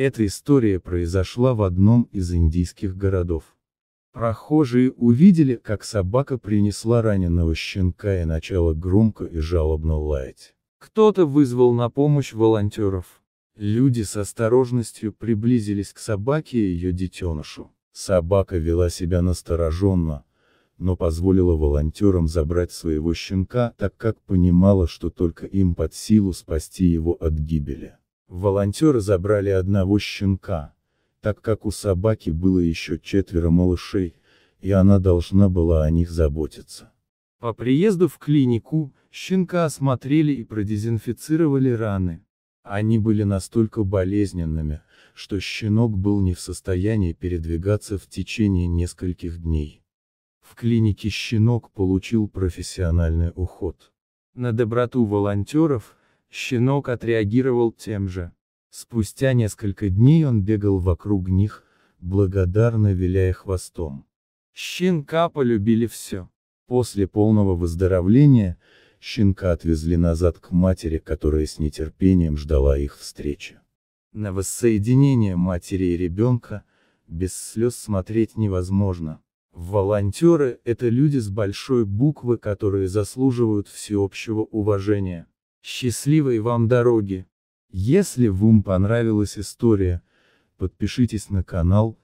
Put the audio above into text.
Эта история произошла в одном из индийских городов. Прохожие увидели, как собака принесла раненого щенка и начала громко и жалобно лаять. Кто-то вызвал на помощь волонтеров. Люди с осторожностью приблизились к собаке и ее детенышу. Собака вела себя настороженно, но позволила волонтерам забрать своего щенка, так как понимала, что только им под силу спасти его от гибели. Волонтеры забрали одного щенка, так как у собаки было еще четверо малышей, и она должна была о них заботиться. По приезду в клинику, щенка осмотрели и продезинфицировали раны. Они были настолько болезненными, что щенок был не в состоянии передвигаться в течение нескольких дней. В клинике щенок получил профессиональный уход. На доброту волонтеров, Щенок отреагировал тем же. Спустя несколько дней он бегал вокруг них, благодарно виляя хвостом. Щенка полюбили все. После полного выздоровления, щенка отвезли назад к матери, которая с нетерпением ждала их встречи. На воссоединение матери и ребенка, без слез смотреть невозможно. Волонтеры – это люди с большой буквы, которые заслуживают всеобщего уважения. Счастливой вам дороги! Если вам понравилась история, подпишитесь на канал,